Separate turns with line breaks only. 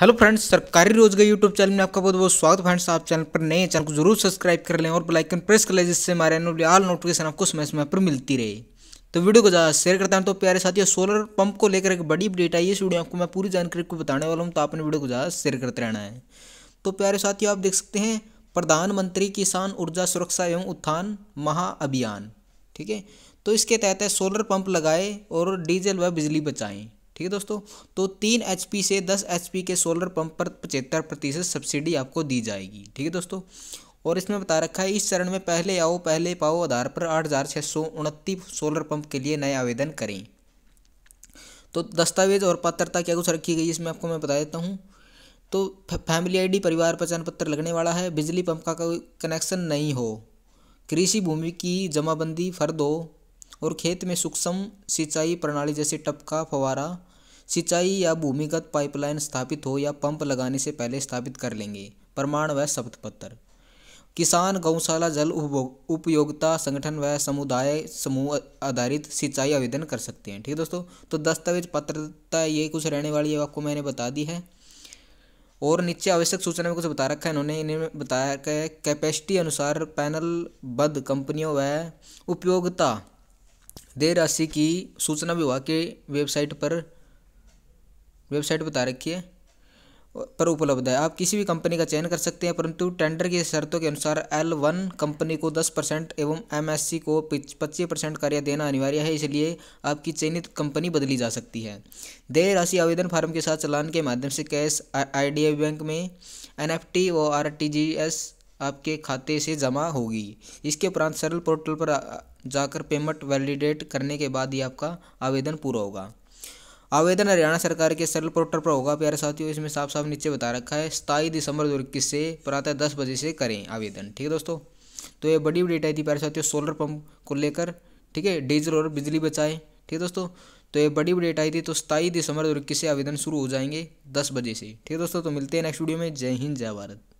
hello friends सरकारी रोजगार YouTube channel में आपका बहुत बहुत स्वागत फ्रेंड्स आप चैनल पर नए चैनल को जरूर सब्सक्राइब कर लें और बेलाइकन प्रेस कर लें जिससे हमारे आल नोटिफिकेशन आपको समय समय पर मिलती रहे तो वीडियो को ज़्यादा शेयर करता हूँ तो प्यारे साथियों सोलर पंप को लेकर एक बड़ी अपडेट आई इस वीडियो आपको मैं पूरी जानकारी को बताने वाला हूँ तो आपने वीडियो को ज़्यादा शेयर करते रहना है तो प्यारे साथियों आप देख सकते हैं प्रधानमंत्री किसान ऊर्जा सुरक्षा एवं उत्थान महाअभियान ठीक है तो इसके तहत सोलर पंप लगाए और डीजल व बिजली बचाएँ ठीक है दोस्तों तो तीन एच से दस एच के सोलर पंप पर पचहत्तर प्रतिशत सब्सिडी आपको दी जाएगी ठीक है दोस्तों और इसमें बता रखा है इस चरण में पहले आओ पहले पाओ आधार पर आठ हज़ार छः सौ उनतीस सोलर पंप के लिए नए आवेदन करें तो दस्तावेज और पात्रता क्या कुछ रखी गई इसमें आपको मैं बता देता हूँ तो फैमिली आईडी परिवार पहचान पत्र लगने वाला है बिजली पंप का कोई कनेक्शन नहीं हो कृषि भूमि की जमाबंदी फर्द हो और खेत में सूक्ष्म सिंचाई प्रणाली जैसे टपका फवारा सिंचाई या भूमिगत पाइपलाइन स्थापित हो या पंप लगाने से पहले स्थापित कर लेंगे प्रमाण व शपथ पत्र किसान गौशाला जल उपयोगिता संगठन व समुदाय समूह आधारित सिंचाई आवेदन कर सकते हैं ठीक है दोस्तों तो दस्तावेज पत्रता ये कुछ रहने वाली है आपको मैंने बता दी है और नीचे आवश्यक सूचना में कुछ बता रखा है इन्होंने इन्हें बताया है कैपेसिटी अनुसार पैनल बद कंपनियों व उपयोगिता दे राशि की सूचना विभाग के वेबसाइट पर वेबसाइट बता रखी है पर उपलब्ध है आप किसी भी कंपनी का चयन कर सकते हैं परंतु टेंडर की शर्तों के अनुसार एल वन कंपनी को दस परसेंट एवं एम एस सी को पच्चीस परसेंट कार्य देना अनिवार्य है इसलिए आपकी चयनित कंपनी बदली जा सकती है देय राशि आवेदन फार्म के साथ चलान के माध्यम से cash I D I bank में एन एफ टी व एस आपके खाते से जमा होगी इसके उपरांत सरल पोर्टल पर जाकर पेमेंट वैलिडेट करने के बाद ही आपका आवेदन पूरा होगा आवेदन हरियाणा सरकार के सरल पोर्टल पर होगा प्यारे साथियों इसमें साफ साफ नीचे बता रखा है सताईस दिसंबर दो इक्कीस से प्रातः दस बजे से करें आवेदन ठीक है दोस्तों तो ये बड़ी डेट आई थी प्यारे साथियों सोलर पंप को लेकर ठीक है डीजल और बिजली बचाएं ठीक है दोस्तों तो ये बड़ी डेट आई थी तो सताईस दिसंबर दो इक्कीस से आवेदन शुरू हो जाएंगे दस बजे से ठीक है दोस्तों तो मिलते हैं नेक्स्ट वीडियो में जय हिंद जय भारत